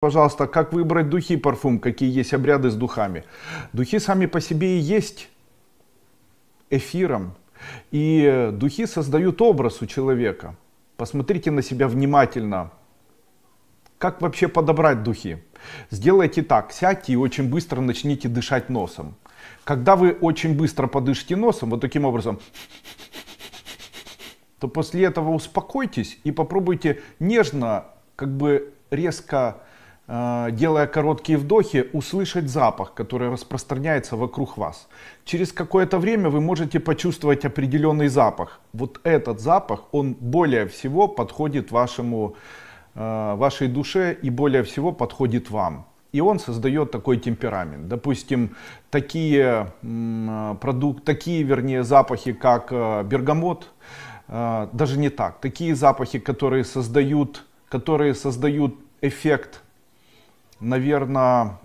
пожалуйста, как выбрать духи и парфюм, какие есть обряды с духами. Духи сами по себе и есть эфиром. И духи создают образ у человека. Посмотрите на себя внимательно. Как вообще подобрать духи? Сделайте так, сядьте и очень быстро начните дышать носом. Когда вы очень быстро подышите носом, вот таким образом, то после этого успокойтесь и попробуйте нежно, как бы резко Э, делая короткие вдохи, услышать запах, который распространяется вокруг вас. Через какое-то время вы можете почувствовать определенный запах. Вот этот запах, он более всего подходит вашему, э, вашей душе и более всего подходит вам. И он создает такой темперамент. Допустим, такие, продукт, такие вернее, запахи, как э, бергамот, даже не так. Такие запахи, которые создают, которые создают эффект наверное,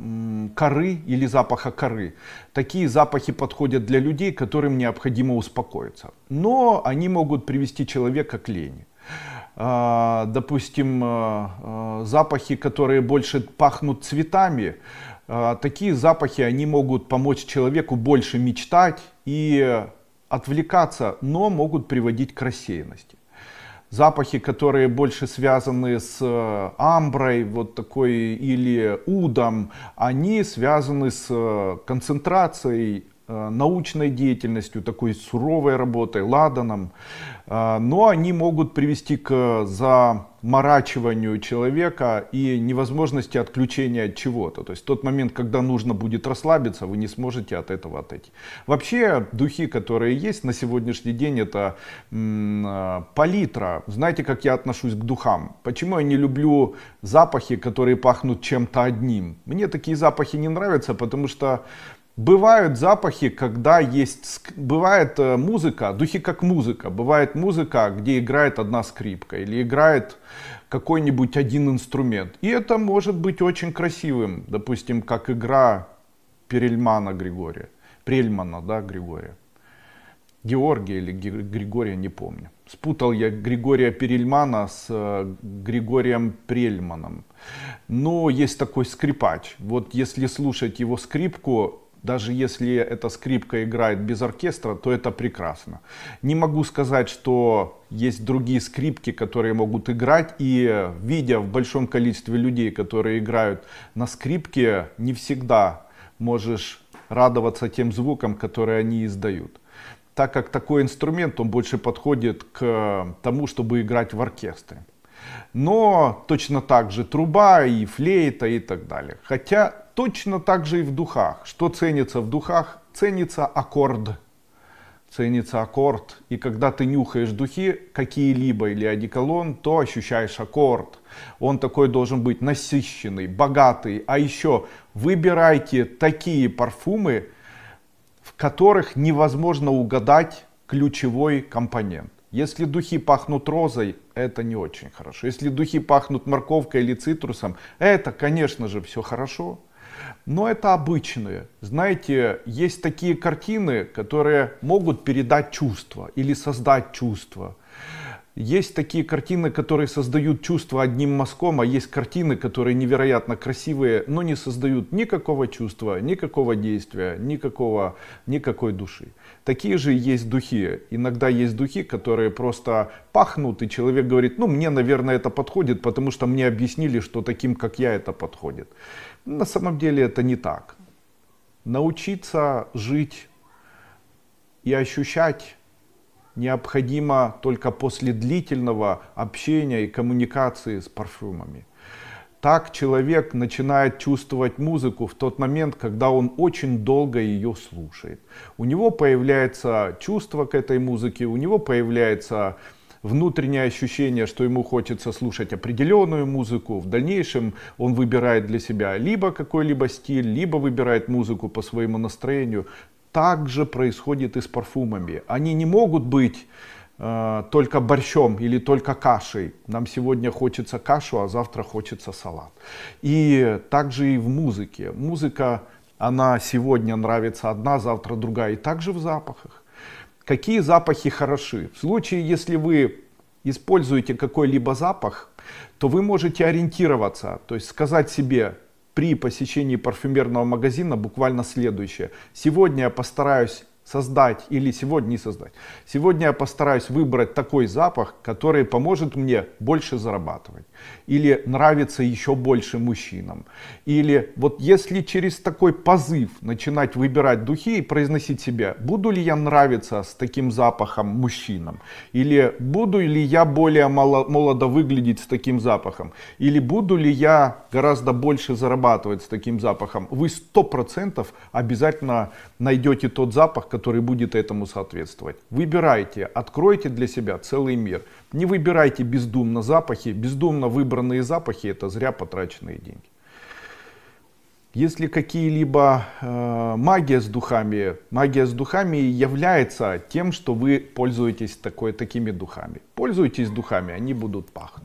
коры или запаха коры. Такие запахи подходят для людей, которым необходимо успокоиться. Но они могут привести человека к лени. А, допустим, э, э, запахи, которые больше пахнут цветами, а, такие запахи, они могут помочь человеку больше мечтать и отвлекаться, но могут приводить к рассеянности запахи, которые больше связаны с э, амброй, вот такой или удом, они связаны с э, концентрацией Э, научной деятельностью, такой суровой работой, ладаном, э, но они могут привести к заморачиванию человека и невозможности отключения от чего-то. То есть тот момент, когда нужно будет расслабиться, вы не сможете от этого отойти. Вообще духи, которые есть на сегодняшний день, это э, палитра. Знаете, как я отношусь к духам? Почему я не люблю запахи, которые пахнут чем-то одним? Мне такие запахи не нравятся, потому что Бывают запахи, когда есть, бывает э, музыка, духи как музыка, бывает музыка, где играет одна скрипка или играет какой-нибудь один инструмент. И это может быть очень красивым, допустим, как игра Перельмана Григория, Прельмана, да, Григория. Георгия или Григория, не помню. Спутал я Григория Перельмана с э, Григорием Прельманом. Но есть такой скрипач. Вот если слушать его скрипку, даже если эта скрипка играет без оркестра, то это прекрасно. Не могу сказать, что есть другие скрипки, которые могут играть. И видя в большом количестве людей, которые играют на скрипке, не всегда можешь радоваться тем звукам, которые они издают так как такой инструмент, он больше подходит к тому, чтобы играть в оркестре. Но точно так же труба и флейта и так далее. Хотя Точно так же и в духах. Что ценится в духах? Ценится аккорд. Ценится аккорд. И когда ты нюхаешь духи какие-либо или одеколон, то ощущаешь аккорд. Он такой должен быть насыщенный, богатый. А еще выбирайте такие парфумы, в которых невозможно угадать ключевой компонент. Если духи пахнут розой, это не очень хорошо. Если духи пахнут морковкой или цитрусом, это, конечно же, все хорошо но это обычные. Знаете, есть такие картины, которые могут передать чувство или создать чувство. Есть такие картины, которые создают чувство одним мазком, а есть картины, которые невероятно красивые, но не создают никакого чувства, никакого действия, никакого, никакой души. Такие же есть духи. Иногда есть духи, которые просто пахнут, и человек говорит, ну мне, наверное, это подходит, потому что мне объяснили, что таким, как я, это подходит. На самом деле это не так. Научиться жить и ощущать необходимо только после длительного общения и коммуникации с парфюмами. Так человек начинает чувствовать музыку в тот момент, когда он очень долго ее слушает. У него появляется чувство к этой музыке, у него появляется внутреннее ощущение, что ему хочется слушать определенную музыку, в дальнейшем он выбирает для себя либо какой-либо стиль, либо выбирает музыку по своему настроению так же происходит и с парфумами. Они не могут быть э, только борщом или только кашей. Нам сегодня хочется кашу, а завтра хочется салат. И также и в музыке. Музыка, она сегодня нравится одна, завтра другая. И также в запахах. Какие запахи хороши? В случае, если вы используете какой-либо запах, то вы можете ориентироваться, то есть сказать себе, при посещении парфюмерного магазина буквально следующее. Сегодня я постараюсь создать или сегодня не создать. Сегодня я постараюсь выбрать такой запах, который поможет мне больше зарабатывать. Или нравится еще больше мужчинам. Или вот если через такой позыв начинать выбирать духи и произносить себе, буду ли я нравиться с таким запахом мужчинам? Или буду ли я более мало, молодо выглядеть с таким запахом? Или буду ли я гораздо больше зарабатывать с таким запахом? Вы 100% обязательно найдете тот запах, который будет этому соответствовать. Выбирайте, откройте для себя целый мир. Не выбирайте бездумно запахи. Бездумно выбранные запахи это зря потраченные деньги. Если какие-либо э, магия с духами, магия с духами является тем, что вы пользуетесь такой, такими духами. Пользуйтесь духами, они будут пахнуть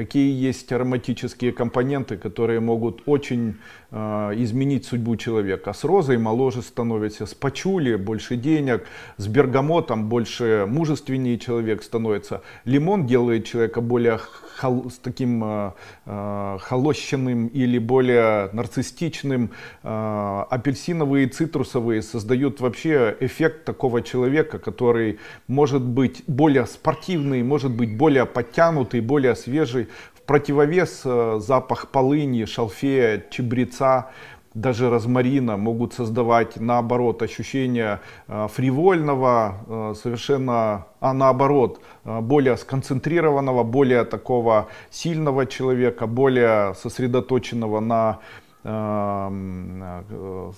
какие есть ароматические компоненты, которые могут очень э, изменить судьбу человека. С розой моложе становится, с пачули больше денег, с бергамотом больше мужественнее человек становится. Лимон делает человека более хол, с таким э, э, холощенным или более нарциссичным. Э, апельсиновые и цитрусовые создают вообще эффект такого человека, который может быть более спортивный, может быть более подтянутый, более свежий в противовес э, запах полыни, шалфея, чебреца, даже розмарина могут создавать наоборот ощущение э, фривольного, э, совершенно, а наоборот, более сконцентрированного, более такого сильного человека, более сосредоточенного на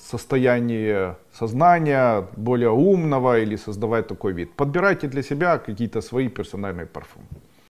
состоянии сознания, более умного или создавать такой вид. Подбирайте для себя какие-то свои персональные парфюмы.